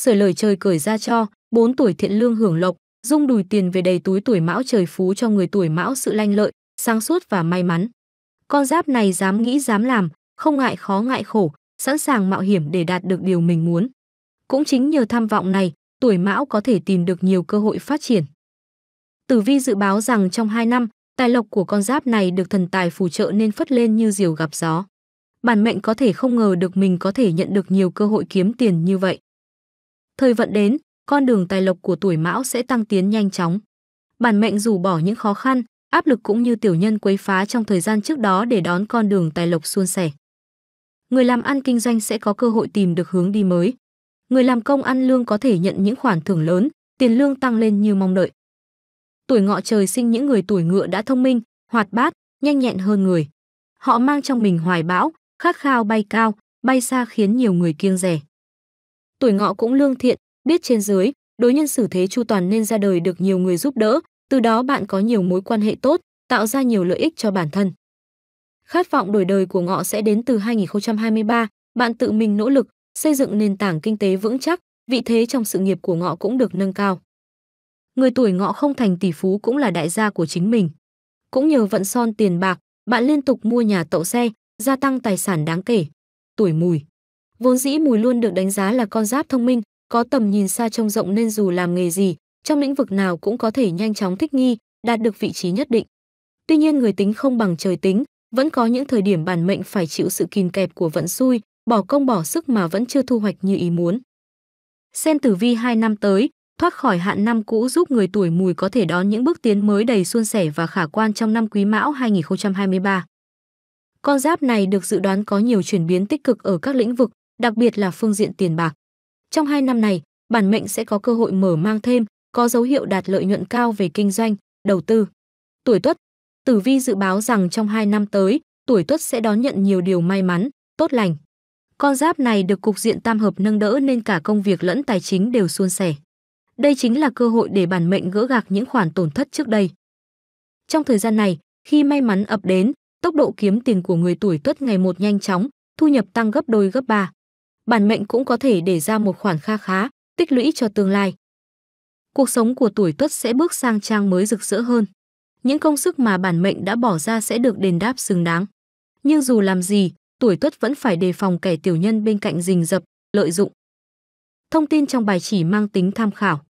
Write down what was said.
sửa lời trời cởi ra cho, bốn tuổi thiện lương hưởng lộc, dung đùi tiền về đầy túi tuổi mão trời phú cho người tuổi mão sự lanh lợi, sáng suốt và may mắn. Con giáp này dám nghĩ dám làm, không ngại khó ngại khổ, sẵn sàng mạo hiểm để đạt được điều mình muốn. Cũng chính nhờ tham vọng này, tuổi mão có thể tìm được nhiều cơ hội phát triển. Tử vi dự báo rằng trong 2 năm, tài lộc của con giáp này được thần tài phù trợ nên phất lên như diều gặp gió. Bản mệnh có thể không ngờ được mình có thể nhận được nhiều cơ hội kiếm tiền như vậy. Thời vận đến, con đường tài lộc của tuổi Mão sẽ tăng tiến nhanh chóng. Bản mệnh dù bỏ những khó khăn, áp lực cũng như tiểu nhân quấy phá trong thời gian trước đó để đón con đường tài lộc suôn sẻ. Người làm ăn kinh doanh sẽ có cơ hội tìm được hướng đi mới. Người làm công ăn lương có thể nhận những khoản thưởng lớn, tiền lương tăng lên như mong đợi. Tuổi ngọ trời sinh những người tuổi ngựa đã thông minh, hoạt bát, nhanh nhẹn hơn người. Họ mang trong mình hoài bão, khát khao bay cao, bay xa khiến nhiều người kiêng rẻ tuổi ngọ cũng lương thiện, biết trên dưới, đối nhân xử thế chu toàn nên ra đời được nhiều người giúp đỡ, từ đó bạn có nhiều mối quan hệ tốt, tạo ra nhiều lợi ích cho bản thân. Khát vọng đổi đời của ngọ sẽ đến từ 2023, bạn tự mình nỗ lực, xây dựng nền tảng kinh tế vững chắc, vị thế trong sự nghiệp của ngọ cũng được nâng cao. Người tuổi ngọ không thành tỷ phú cũng là đại gia của chính mình. Cũng nhờ vận son tiền bạc, bạn liên tục mua nhà tậu xe, gia tăng tài sản đáng kể. Tuổi mùi Vốn dĩ Mùi luôn được đánh giá là con giáp thông minh, có tầm nhìn xa trông rộng nên dù làm nghề gì, trong lĩnh vực nào cũng có thể nhanh chóng thích nghi, đạt được vị trí nhất định. Tuy nhiên người tính không bằng trời tính, vẫn có những thời điểm bản mệnh phải chịu sự kìm kẹp của vận xui, bỏ công bỏ sức mà vẫn chưa thu hoạch như ý muốn. Xem tử vi 2 năm tới, thoát khỏi hạn năm cũ giúp người tuổi mùi có thể đón những bước tiến mới đầy suôn sẻ và khả quan trong năm quý mão 2023. Con giáp này được dự đoán có nhiều chuyển biến tích cực ở các lĩnh vực, đặc biệt là phương diện tiền bạc. Trong hai năm này, bản mệnh sẽ có cơ hội mở mang thêm, có dấu hiệu đạt lợi nhuận cao về kinh doanh, đầu tư. Tuổi Tuất, Tử Vi dự báo rằng trong hai năm tới, tuổi Tuất sẽ đón nhận nhiều điều may mắn, tốt lành. Con giáp này được cục diện tam hợp nâng đỡ nên cả công việc lẫn tài chính đều suôn sẻ. Đây chính là cơ hội để bản mệnh gỡ gạc những khoản tổn thất trước đây. Trong thời gian này, khi may mắn ập đến, tốc độ kiếm tiền của người tuổi Tuất ngày một nhanh chóng, thu nhập tăng gấp đôi gấp ba bản mệnh cũng có thể để ra một khoản kha khá, tích lũy cho tương lai. Cuộc sống của tuổi Tuất sẽ bước sang trang mới rực rỡ hơn. Những công sức mà bản mệnh đã bỏ ra sẽ được đền đáp xứng đáng. Nhưng dù làm gì, tuổi Tuất vẫn phải đề phòng kẻ tiểu nhân bên cạnh rình rập, lợi dụng. Thông tin trong bài chỉ mang tính tham khảo.